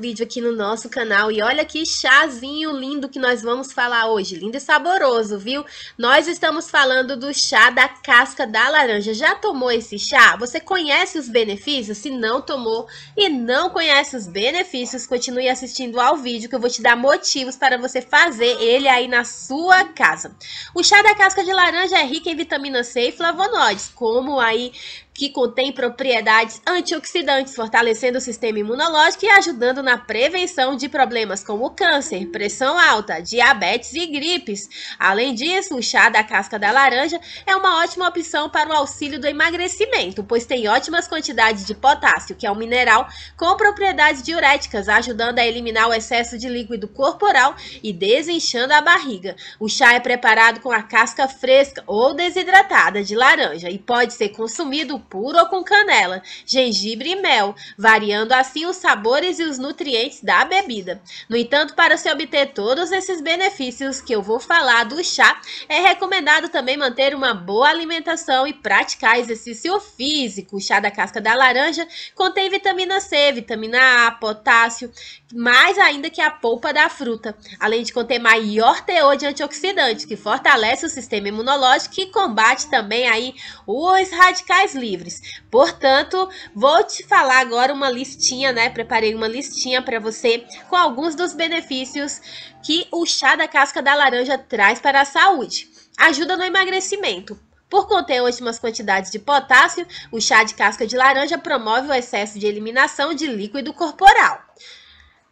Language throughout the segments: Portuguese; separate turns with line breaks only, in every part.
vídeo aqui no nosso canal e olha que chazinho lindo que nós vamos falar hoje, lindo e saboroso, viu? Nós estamos falando do chá da casca da laranja. Já tomou esse chá? Você conhece os benefícios? Se não tomou e não conhece os benefícios, continue assistindo ao vídeo que eu vou te dar motivos para você fazer ele aí na sua casa. O chá da casca de laranja é rico em vitamina C e flavonoides, como aí que contém propriedades antioxidantes, fortalecendo o sistema imunológico e ajudando na prevenção de problemas como câncer, pressão alta, diabetes e gripes. Além disso, o chá da casca da laranja é uma ótima opção para o auxílio do emagrecimento, pois tem ótimas quantidades de potássio, que é um mineral com propriedades diuréticas, ajudando a eliminar o excesso de líquido corporal e desinchando a barriga. O chá é preparado com a casca fresca ou desidratada de laranja e pode ser consumido puro ou com canela, gengibre e mel, variando assim os sabores e os nutrientes da bebida. No entanto, para se obter todos esses benefícios que eu vou falar do chá, é recomendado também manter uma boa alimentação e praticar exercício físico. O chá da casca da laranja contém vitamina C, vitamina A, potássio, mais ainda que a polpa da fruta, além de conter maior teor de antioxidantes, que fortalece o sistema imunológico e combate também aí os radicais livres livres. Portanto, vou te falar agora uma listinha, né? Preparei uma listinha para você com alguns dos benefícios que o chá da casca da laranja traz para a saúde. Ajuda no emagrecimento. Por conter ótimas quantidades de potássio, o chá de casca de laranja promove o excesso de eliminação de líquido corporal.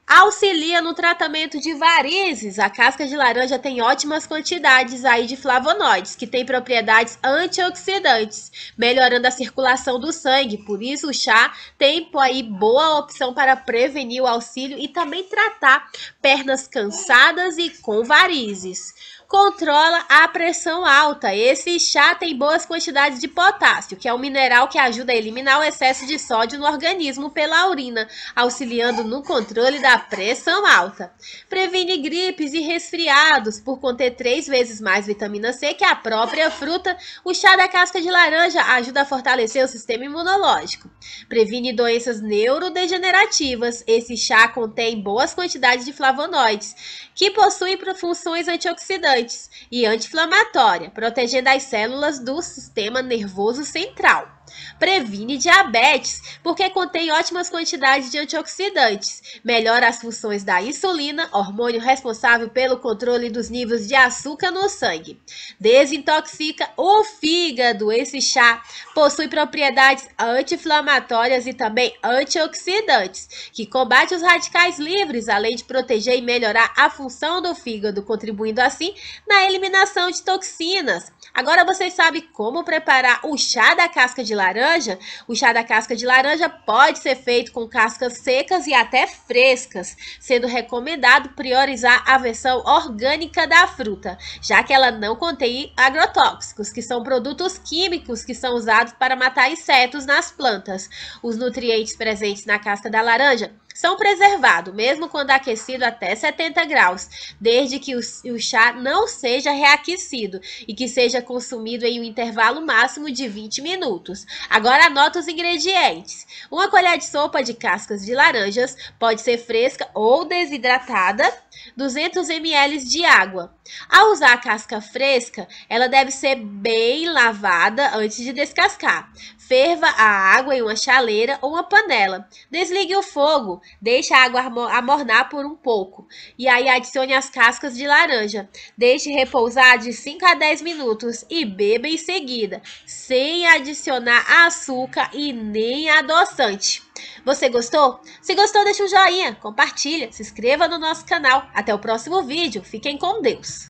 Auxilia no tratamento de varizes. A casca de laranja tem ótimas quantidades aí de flavonoides, que tem propriedades antioxidantes, melhorando a circulação do sangue. Por isso o chá tem aí boa opção para prevenir o auxílio e também tratar pernas cansadas e com varizes controla a pressão alta. Esse chá tem boas quantidades de potássio, que é um mineral que ajuda a eliminar o excesso de sódio no organismo pela urina, auxiliando no controle da pressão alta. Previne gripes e resfriados por conter três vezes mais vitamina C que a própria fruta. O chá da casca de laranja ajuda a fortalecer o sistema imunológico. Previne doenças neurodegenerativas. Esse chá contém boas quantidades de flavonoides, que possuem funções antioxidantes antioxidantes e anti-inflamatória, protegendo as células do sistema nervoso central. Previne diabetes, porque contém ótimas quantidades de antioxidantes. Melhora as funções da insulina, hormônio responsável pelo controle dos níveis de açúcar no sangue. Desintoxica o fígado. Esse chá possui propriedades anti-inflamatórias e também antioxidantes, que combate os radicais livres, além de proteger e melhorar a função do fígado, contribuindo assim na eliminação de toxinas. Agora você sabe como preparar o chá da casca de laranja laranja, o chá da casca de laranja pode ser feito com cascas secas e até frescas, sendo recomendado priorizar a versão orgânica da fruta, já que ela não contém agrotóxicos, que são produtos químicos que são usados para matar insetos nas plantas. Os nutrientes presentes na casca da laranja são preservados, mesmo quando aquecido até 70 graus, desde que o, o chá não seja reaquecido e que seja consumido em um intervalo máximo de 20 minutos. Agora anota os ingredientes. Uma colher de sopa de cascas de laranjas pode ser fresca ou desidratada 200 ml de água. Ao usar a casca fresca, ela deve ser bem lavada antes de descascar. Ferva a água em uma chaleira ou uma panela. Desligue o fogo, deixe a água amornar por um pouco e aí adicione as cascas de laranja. Deixe repousar de 5 a 10 minutos e beba em seguida, sem adicionar açúcar e nem adoçante. Você gostou? Se gostou, deixa um joinha, compartilha, se inscreva no nosso canal até o próximo vídeo. Fiquem com Deus.